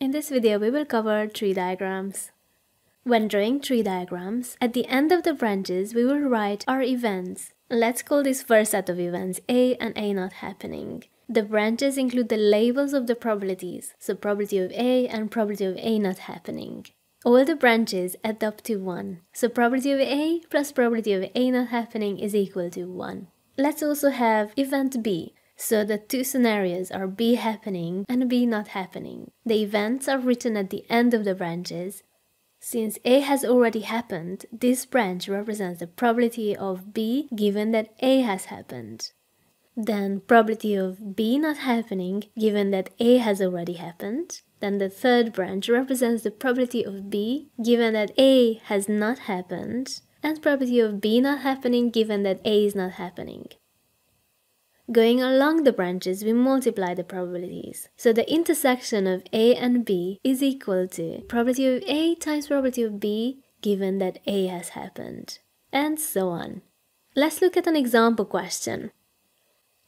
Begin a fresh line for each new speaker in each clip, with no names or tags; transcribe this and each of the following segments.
In this video, we will cover tree diagrams. When drawing tree diagrams, at the end of the branches, we will write our events. Let's call this first set of events A and A not happening. The branches include the labels of the probabilities, so probability of A and probability of A not happening. All the branches add up to 1, so probability of A plus probability of A not happening is equal to 1. Let's also have event B, so the two scenarios are B happening and B not happening. The events are written at the end of the branches. Since A has already happened, this branch represents the probability of B given that A has happened. Then probability of B not happening given that A has already happened. Then the third branch represents the probability of B given that A has not happened. And probability of B not happening given that A is not happening. Going along the branches, we multiply the probabilities. So the intersection of A and B is equal to probability of A times probability of B given that A has happened, and so on. Let's look at an example question.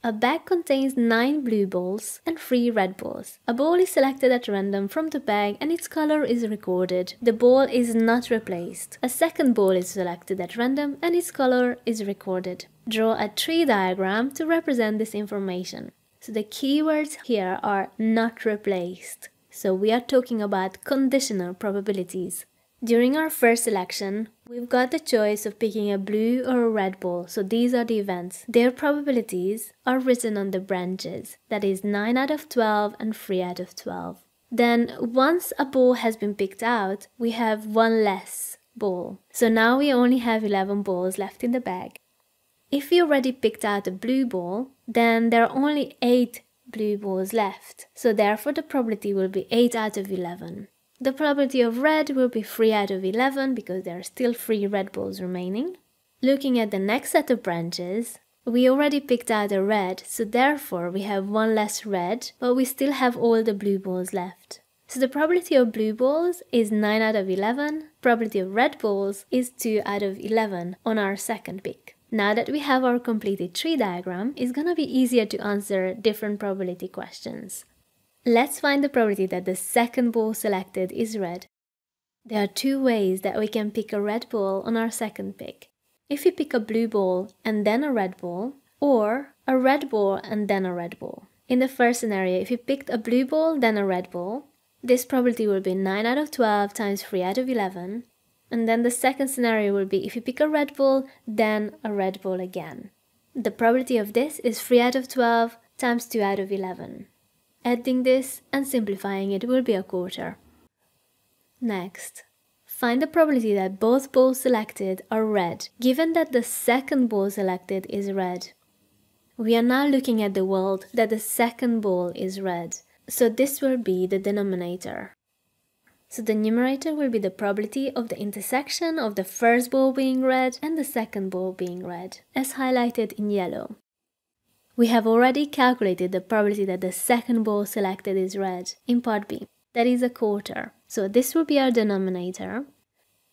A bag contains 9 blue balls and 3 red balls. A ball is selected at random from the bag and its color is recorded. The ball is not replaced. A second ball is selected at random and its color is recorded. Draw a tree diagram to represent this information. So the keywords here are not replaced. So we are talking about conditional probabilities. During our first selection, we've got the choice of picking a blue or a red ball, so these are the events. Their probabilities are written on the branches, that is 9 out of 12 and 3 out of 12. Then, once a ball has been picked out, we have one less ball. So now we only have 11 balls left in the bag. If we already picked out a blue ball, then there are only 8 blue balls left, so therefore the probability will be 8 out of 11. The property of red will be 3 out of 11 because there are still 3 red balls remaining. Looking at the next set of branches, we already picked out a red, so therefore we have one less red, but we still have all the blue balls left. So the probability of blue balls is 9 out of 11, probability of red balls is 2 out of 11 on our second pick. Now that we have our completed tree diagram, it's gonna be easier to answer different probability questions. Let's find the property that the second ball selected is red. There are two ways that we can pick a red ball on our second pick. If we pick a blue ball and then a red ball, or a red ball and then a red ball. In the first scenario, if we picked a blue ball then a red ball, this probability will be 9 out of 12 times 3 out of 11. And then the second scenario will be if you pick a red ball, then a red ball again. The probability of this is 3 out of 12 times 2 out of 11. Adding this and simplifying it will be a quarter. Next, find the probability that both balls selected are red, given that the second ball selected is red. We are now looking at the world that the second ball is red, so this will be the denominator. So the numerator will be the probability of the intersection of the first ball being red and the second ball being red, as highlighted in yellow. We have already calculated the probability that the second ball selected is red in part b, that is a quarter. So this will be our denominator.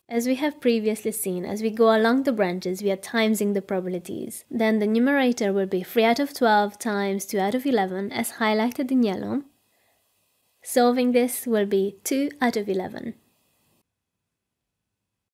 As we have previously seen, as we go along the branches, we are timesing the probabilities. Then the numerator will be 3 out of 12 times 2 out of 11, as highlighted in yellow. Solving this will be 2 out of 11.